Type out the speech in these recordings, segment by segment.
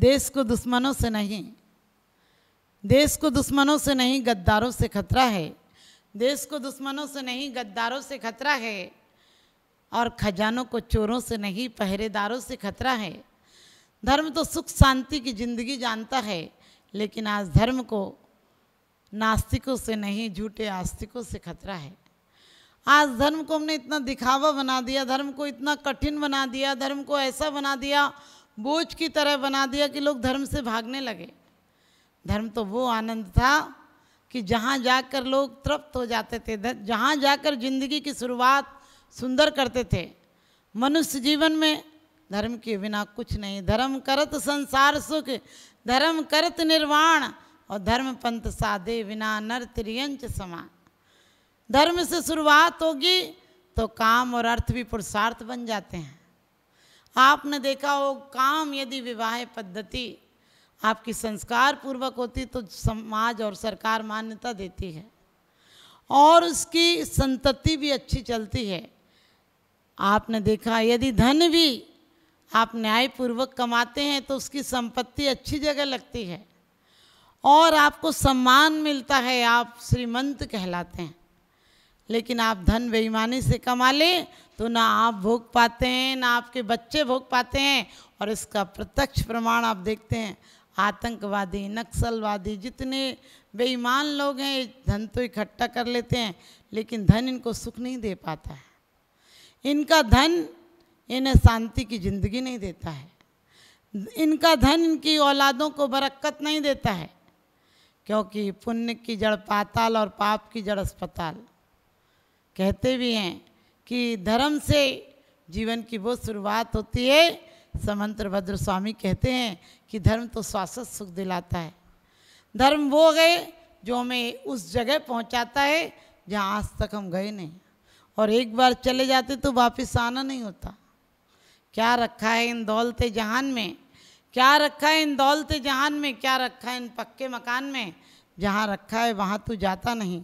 देश को दुश्मनों से नहीं देश को दुश्मनों से नहीं गद्दारों से खतरा है देश को दुश्मनों से नहीं गद्दारों से खतरा है और खजानों को चोरों से नहीं पहरेदारों से खतरा है धर्म तो सुख शांति की जिंदगी जानता है लेकिन आज धर्म को नास्तिकों से नहीं झूठे आस्तिकों से खतरा है आज धर्म को हमने इतना दिखावा बना दिया धर्म को इतना कठिन बना दिया धर्म को ऐसा बना दिया बोझ की तरह बना दिया कि लोग धर्म से भागने लगे धर्म तो वो आनंद था कि जहाँ जाकर लोग तृप्त हो जाते थे जहाँ जाकर जिंदगी की शुरुआत सुंदर करते थे मनुष्य जीवन में धर्म के बिना कुछ नहीं धर्म करत संसार सुख धर्म करत निर्वाण और धर्म पंथ साधे बिना नर त्रियंच समान धर्म से शुरुआत होगी तो काम और अर्थ भी पुरुषार्थ बन जाते हैं आपने देखा हो काम यदि विवाह पद्धति आपकी संस्कार पूर्वक होती तो समाज और सरकार मान्यता देती है और उसकी संतति भी अच्छी चलती है आपने देखा यदि धन भी आप न्यायपूर्वक कमाते हैं तो उसकी संपत्ति अच्छी जगह लगती है और आपको सम्मान मिलता है आप श्रीमंत कहलाते हैं लेकिन आप धन बेईमानी से कमा लें तो ना आप भोग पाते हैं ना आपके बच्चे भोग पाते हैं और इसका प्रत्यक्ष प्रमाण आप देखते हैं आतंकवादी नक्सलवादी जितने बेईमान लोग हैं धन तो इकट्ठा कर लेते हैं लेकिन धन इनको सुख नहीं दे पाता है इनका धन इन्हें शांति की ज़िंदगी नहीं देता है इनका धन इनकी औलादों को बरक्कत नहीं देता है क्योंकि पुण्य की जड़ पाताल और पाप की जड़ अस्पताल कहते भी हैं कि धर्म से जीवन की वो शुरुआत होती है समंत्र भद्र स्वामी कहते हैं कि धर्म तो शाश्वत सुख दिलाता है धर्म वो गए जो हमें उस जगह पहुंचाता है जहाँ आज तक हम गए नहीं और एक बार चले जाते तो वापस आना नहीं होता क्या रखा है इन दौलत जहान में क्या रखा है इन दौलते जहान में क्या रखा है इन पक्के मकान में जहाँ रखा है वहाँ तो जाता नहीं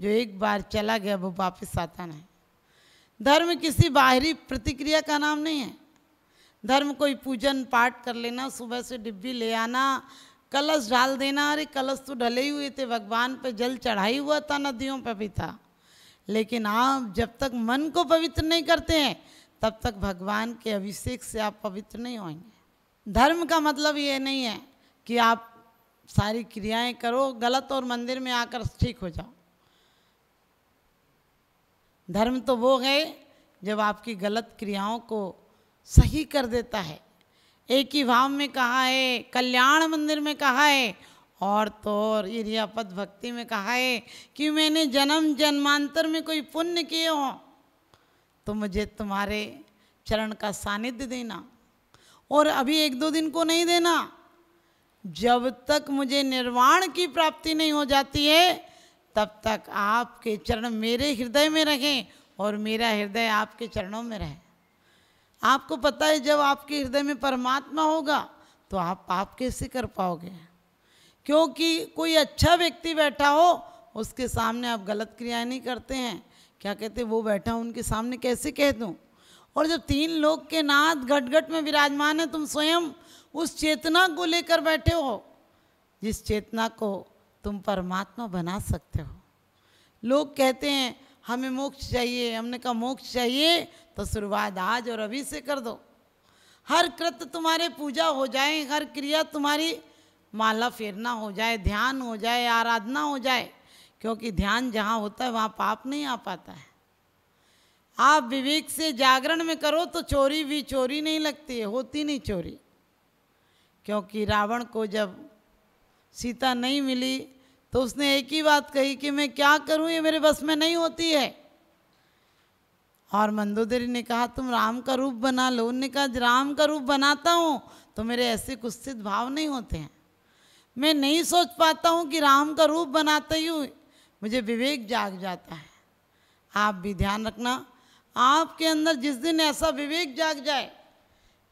जो एक बार चला गया वो वापस आता नहीं धर्म किसी बाहरी प्रतिक्रिया का नाम नहीं है धर्म कोई पूजन पाठ कर लेना सुबह से डिब्बी ले आना कलश डाल देना अरे कलश तो डले ही हुए थे भगवान पे जल चढ़ाई हुआ था नदियों पर भी था लेकिन आप जब तक मन को पवित्र नहीं करते हैं तब तक भगवान के अभिषेक से आप पवित्र नहीं होंगे धर्म का मतलब ये नहीं है कि आप सारी क्रियाएं करो गलत और मंदिर में आकर ठीक हो जाओ धर्म तो वो है जब आपकी गलत क्रियाओं को सही कर देता है एक ही भाव में कहा है कल्याण मंदिर में कहा है और तो और इरियापद भक्ति में कहा है कि मैंने जन्म जन्मांतर में कोई पुण्य किए हों तो मुझे तुम्हारे चरण का सानिध्य देना और अभी एक दो दिन को नहीं देना जब तक मुझे निर्वाण की प्राप्ति नहीं हो जाती है तब तक आपके चरण मेरे हृदय में रहें और मेरा हृदय आपके चरणों में रहे आपको पता है जब आपके हृदय में परमात्मा होगा तो आप पाप कैसे कर पाओगे क्योंकि कोई अच्छा व्यक्ति बैठा हो उसके सामने आप गलत क्रियाएं नहीं करते हैं क्या कहते वो बैठा उनके सामने कैसे कह दूँ और जब तीन लोग के नाथ घट घट में विराजमान है तुम स्वयं उस चेतना को लेकर बैठे हो जिस चेतना को तुम परमात्मा बना सकते हो लोग कहते हैं हमें मोक्ष चाहिए हमने कहा मोक्ष चाहिए तो शुरुआत आज और अभी से कर दो हर कृत तुम्हारे पूजा हो जाए हर क्रिया तुम्हारी माला फेरना हो जाए ध्यान हो जाए आराधना हो जाए क्योंकि ध्यान जहाँ होता है वहाँ पाप नहीं आ पाता है आप विवेक से जागरण में करो तो चोरी भी चोरी नहीं लगती है होती नहीं चोरी क्योंकि रावण को जब सीता नहीं मिली तो उसने एक ही बात कही कि मैं क्या करूं ये मेरे बस में नहीं होती है और मंदोदरी ने कहा तुम राम का रूप बना लो उन्होंने कहा राम का रूप बनाता हूँ तो मेरे ऐसे कुत्सित भाव नहीं होते हैं मैं नहीं सोच पाता हूँ कि राम का रूप बनाते ही हूँ मुझे विवेक जाग जाता है आप भी ध्यान रखना आपके अंदर जिस दिन ऐसा विवेक जाग जाए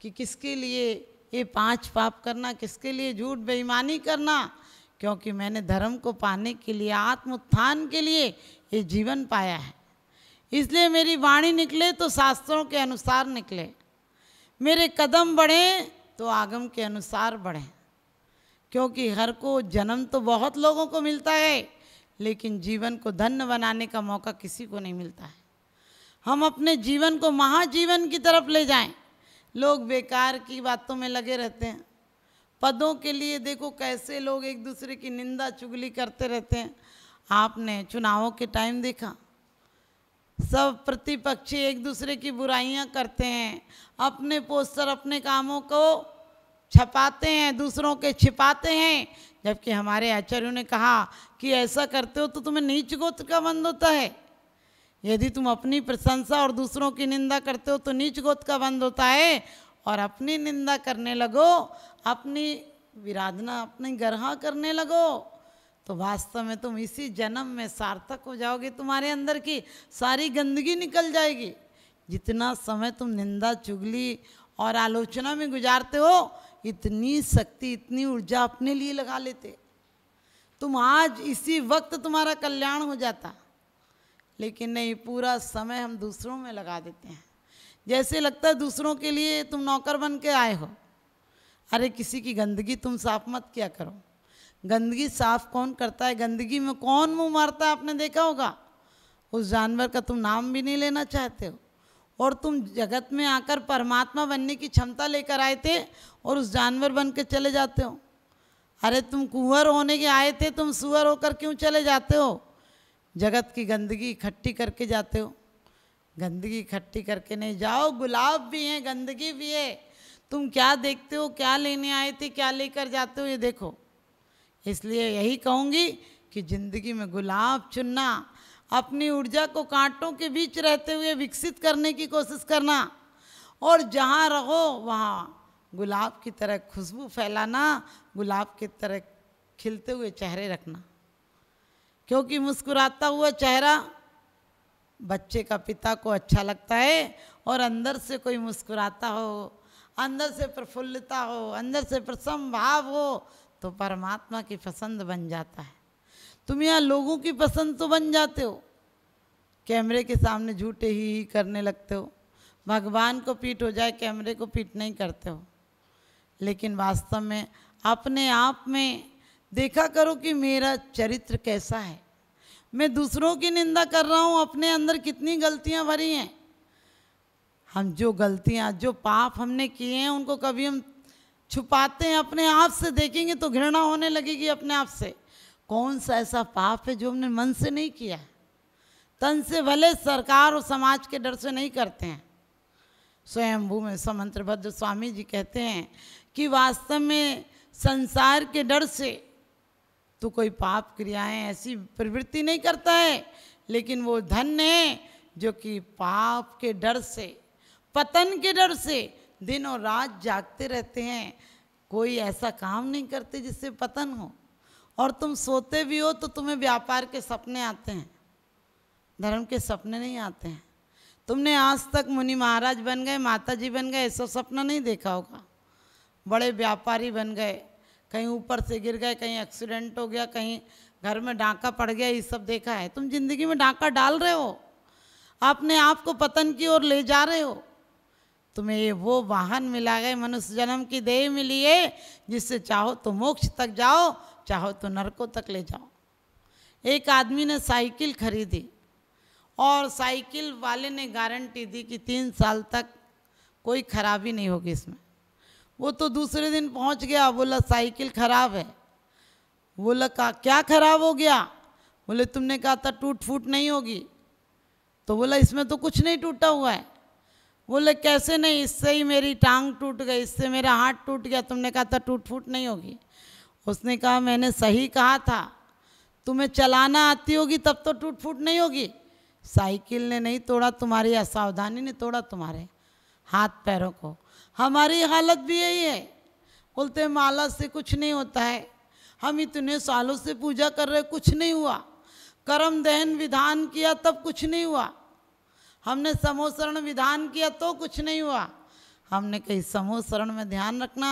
कि किसके लिए ये पांच पाप करना किसके लिए झूठ बेईमानी करना क्योंकि मैंने धर्म को पाने के लिए आत्म उत्थान के लिए ये जीवन पाया है इसलिए मेरी वाणी निकले तो शास्त्रों के अनुसार निकले मेरे कदम बढ़े तो आगम के अनुसार बढ़े क्योंकि हर को जन्म तो बहुत लोगों को मिलता है लेकिन जीवन को धन्य बनाने का मौका किसी को नहीं मिलता है हम अपने जीवन को महाजीवन की तरफ ले जाएं लोग बेकार की बातों में लगे रहते हैं पदों के लिए देखो कैसे लोग एक दूसरे की निंदा चुगली करते रहते हैं आपने चुनावों के टाइम देखा सब प्रतिपक्षी एक दूसरे की बुराइयां करते हैं अपने पोस्टर अपने कामों को छपाते हैं दूसरों के छिपाते हैं जबकि हमारे आचार्यों ने कहा कि ऐसा करते हो तो तुम्हें नीच गोत्र का बंद होता है यदि तुम अपनी प्रशंसा और दूसरों की निंदा करते हो तो नीच गोत्र का बंद होता है और अपनी निंदा करने लगो अपनी विराधना अपने गर्हा करने लगो तो वास्तव में तुम इसी जन्म में सार्थक हो जाओगे तुम्हारे अंदर की सारी गंदगी निकल जाएगी जितना समय तुम निंदा चुगली और आलोचना में गुजारते हो इतनी शक्ति इतनी ऊर्जा अपने लिए लगा लेते तुम आज इसी वक्त तुम्हारा कल्याण हो जाता लेकिन नहीं पूरा समय हम दूसरों में लगा देते हैं जैसे लगता है दूसरों के लिए तुम नौकर बन के आए हो अरे किसी की गंदगी तुम साफ मत क्या करो गंदगी साफ कौन करता है गंदगी में कौन मुंह मारता है आपने देखा होगा उस जानवर का तुम नाम भी नहीं लेना चाहते हो और तुम जगत में आकर परमात्मा बनने की क्षमता लेकर आए थे और उस जानवर बन के चले जाते हो अरे तुम कुंवर होने के आए थे तुम सुअर होकर क्यों चले जाते हो जगत की गंदगी इकट्ठी करके जाते हो गंदगी इकट्ठी करके नहीं जाओ गुलाब भी हैं गंदगी भी है तुम क्या देखते हो क्या लेने आए थे क्या लेकर जाते हो ये देखो इसलिए यही कहूँगी कि ज़िंदगी में गुलाब चुनना अपनी ऊर्जा को कांटों के बीच रहते हुए विकसित करने की कोशिश करना और जहाँ रहो वहाँ गुलाब की तरह खुशबू फैलाना गुलाब की तरह खिलते हुए चेहरे रखना क्योंकि मुस्कुराता हुआ चेहरा बच्चे का पिता को अच्छा लगता है और अंदर से कोई मुस्कुराता हो अंदर से प्रफुल्लता हो अंदर से प्रसम भाव हो तो परमात्मा की पसंद बन जाता है तुम यहाँ लोगों की पसंद तो बन जाते हो कैमरे के सामने झूठे ही, ही करने लगते हो भगवान को पीट हो जाए कैमरे को पीट नहीं करते हो लेकिन वास्तव में अपने आप में देखा करो कि मेरा चरित्र कैसा है मैं दूसरों की निंदा कर रहा हूँ अपने अंदर कितनी गलतियाँ भरी हैं हम जो गलतियाँ जो पाप हमने किए हैं उनको कभी हम छुपाते हैं अपने आप से देखेंगे तो घृणा होने लगेगी अपने आप से कौन सा ऐसा पाप है जो हमने मन से नहीं किया तन से भले सरकार और समाज के डर से नहीं करते हैं स्वयंभू में समंत्र भद्र स्वामी जी कहते हैं कि वास्तव में संसार के डर से तो कोई पाप क्रियाएं ऐसी प्रवृत्ति नहीं करता है लेकिन वो धन्य है जो कि पाप के डर से पतन के डर से दिन और रात जागते रहते हैं कोई ऐसा काम नहीं करते जिससे पतन हो और तुम सोते भी हो तो तुम्हें व्यापार के सपने आते हैं धर्म के सपने नहीं आते हैं तुमने आज तक मुनि महाराज बन गए माता जी बन गए ऐसा सपना नहीं देखा होगा बड़े व्यापारी बन गए कहीं ऊपर से गिर गए कहीं एक्सीडेंट हो गया कहीं घर में डांका पड़ गया ये सब देखा है तुम जिंदगी में डांका डाल रहे हो अपने आप को पतन की ओर ले जा रहे हो तुम्हें ये वो वाहन मिला गए मनुष्य जन्म की देह मिली है जिससे चाहो तो मोक्ष तक जाओ चाहो तो नरकों तक ले जाओ एक आदमी ने साइकिल खरीदी और साइकिल वाले ने गारंटी दी कि तीन साल तक कोई खराबी नहीं होगी इसमें वो तो दूसरे दिन पहुंच गया बोला साइकिल ख़राब है बोला कहा क्या ख़राब हो गया बोले तुमने कहा था टूट फूट नहीं होगी तो बोला इसमें तो कुछ नहीं टूटा हुआ है बोले कैसे नहीं इससे ही मेरी टांग टूट गई इससे मेरा हाथ टूट गया तुमने कहा था टूट फूट नहीं होगी उसने कहा मैंने सही कहा था तुम्हें चलाना आती होगी तब तो टूट फूट नहीं होगी साइकिल ने नहीं तोड़ा तुम्हारी असावधानी ने तोड़ा तुम्हारे हाथ पैरों को हमारी हालत भी यही है बोलते माला से कुछ नहीं होता है हम इतने सालों से पूजा कर रहे कुछ नहीं हुआ कर्म दहन विधान किया तब कुछ नहीं हुआ हमने समोसरण विधान किया तो कुछ नहीं हुआ हमने कही समोसरण में ध्यान रखना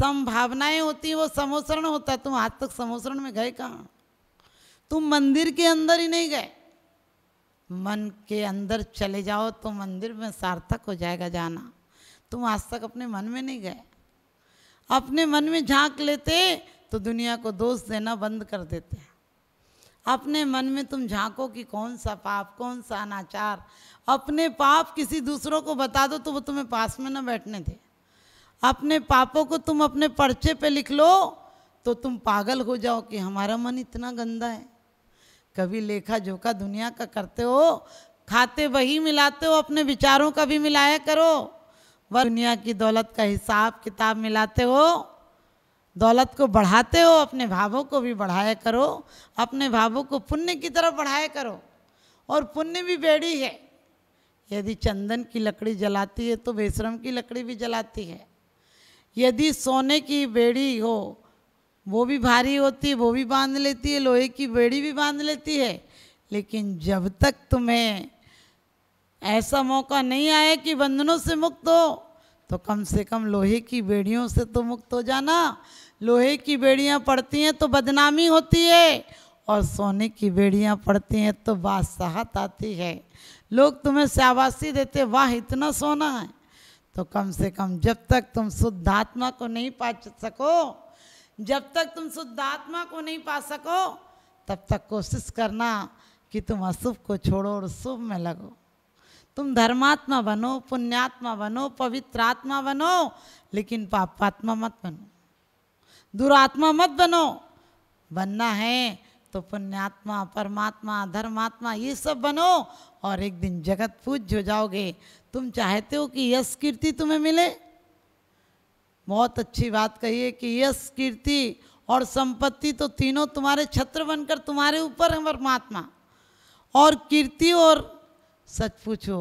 संभावनाएं होती वो समोसरण होता है तुम आज तक समोसरण में गए कहाँ तुम मंदिर के अंदर ही नहीं गए मन के अंदर चले जाओ तो मंदिर में सार्थक हो जाएगा जाना तुम आज तक अपने मन में नहीं गए अपने मन में झांक लेते तो दुनिया को दोष देना बंद कर देते हैं अपने मन में तुम झांको कि कौन सा पाप कौन सा अनाचार अपने पाप किसी दूसरों को बता दो तो वो तुम्हें पास में ना बैठने दे अपने पापों को तुम अपने पर्चे पे लिख लो तो तुम पागल हो जाओ कि हमारा मन इतना गंदा है कभी लेखा जोखा दुनिया का करते हो खाते वही मिलाते हो अपने विचारों का भी मिलाया करो वह दुनिया की दौलत का हिसाब किताब मिलाते हो दौलत को बढ़ाते हो अपने भावों को भी बढ़ाया करो अपने भावों को पुण्य की तरफ बढ़ाया करो और पुण्य भी बेड़ी है यदि चंदन की लकड़ी जलाती है तो बेश्रम की लकड़ी भी जलाती है यदि सोने की बेड़ी हो वो भी भारी होती है वो भी बांध लेती है लोहे की बेड़ी भी बांध लेती है लेकिन जब तक तुम्हें ऐसा मौका नहीं आया कि बंधनों से मुक्त हो तो कम से कम लोहे की बेड़ियों से तो मुक्त हो जाना लोहे की बेड़ियाँ पड़ती हैं तो बदनामी होती है और सोने की बेड़ियाँ पड़ती हैं तो बादशाहत आती है लोग तुम्हें शाबाशी देते वाह इतना सोना है तो कम से कम जब तक तुम शुद्ध आत्मा को नहीं पा सको जब तक तुम शुद्ध आत्मा को नहीं पा सको तब तक कोशिश करना कि तुम अशुभ को छोड़ो और शुभ में लगो तुम धर्मात्मा बनो पुण्यात्मा बनो पवित्र आत्मा बनो लेकिन पापात्मा मत बनो दुरात्मा मत बनो बनना है तो पुण्यात्मा परमात्मा धर्मात्मा ये सब बनो और एक दिन जगत पूज हो जाओगे तुम चाहते हो कि यश कीर्ति तुम्हें मिले बहुत अच्छी बात कही है कि यश कीर्ति और संपत्ति तो तीनों तुम्हारे छत्र बनकर तुम्हारे ऊपर हैं परमात्मा और कीर्ति और सच पूछो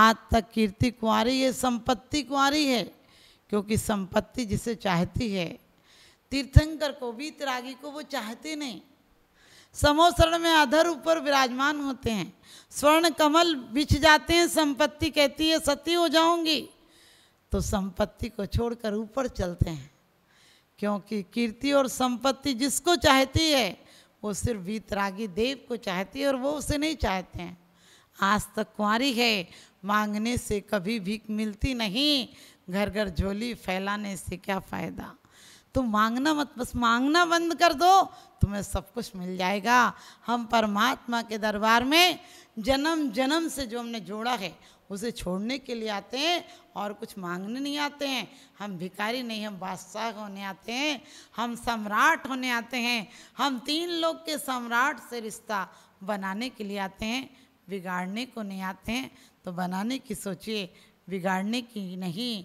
आज तक कीर्ति कुंवारी है संपत्ति कुंवारी है क्योंकि संपत्ति जिसे चाहती है तीर्थंकर को वीतरागी को वो चाहते नहीं समोसरण में अधर ऊपर विराजमान होते हैं स्वर्ण कमल बिछ जाते हैं संपत्ति कहती है सती हो जाऊंगी तो संपत्ति को छोड़कर ऊपर चलते हैं क्योंकि कीर्ति और संपत्ति जिसको चाहती है वो सिर्फ वीतरागी देव को चाहती है और वो उसे नहीं चाहते हैं आज तक कुंवारी है मांगने से कभी भीख मिलती नहीं घर घर झोली फैलाने से क्या फ़ायदा तुम मांगना मत बस मांगना बंद कर दो तुम्हें सब कुछ मिल जाएगा हम परमात्मा के दरबार में जन्म जन्म से जो हमने जोड़ा है उसे छोड़ने के लिए आते हैं और कुछ मांगने नहीं आते हैं हम भिकारी नहीं हम बादशाह होने आते हैं हम सम्राट होने आते हैं हम तीन लोग के सम्राट से रिश्ता बनाने के लिए आते हैं बिगाड़ने को नहीं आते हैं तो बनाने की सोचिए बिगाड़ने की नहीं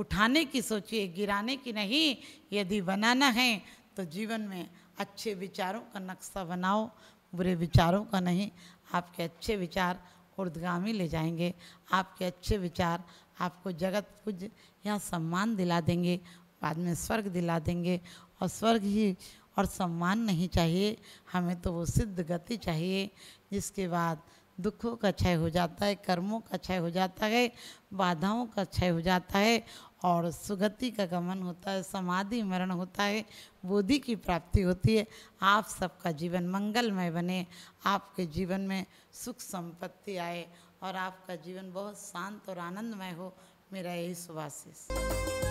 उठाने की सोचिए गिराने की नहीं यदि बनाना है तो जीवन में अच्छे विचारों का नक्शा बनाओ बुरे विचारों का नहीं आपके अच्छे विचार उर्दगामी ले जाएंगे आपके अच्छे विचार आपको जगत पूज या सम्मान दिला देंगे बाद में स्वर्ग दिला देंगे और स्वर्ग ही और सम्मान नहीं चाहिए हमें तो वो सिद्ध गति चाहिए जिसके बाद दुखों का क्षय हो जाता है कर्मों का क्षय हो जाता है बाधाओं का क्षय हो जाता है और सुगति का गमन होता है समाधि मरण होता है बोधि की प्राप्ति होती है आप सबका जीवन मंगलमय बने आपके जीवन में सुख संपत्ति आए और आपका जीवन बहुत शांत और आनंदमय हो मेरा यही सुभाषिष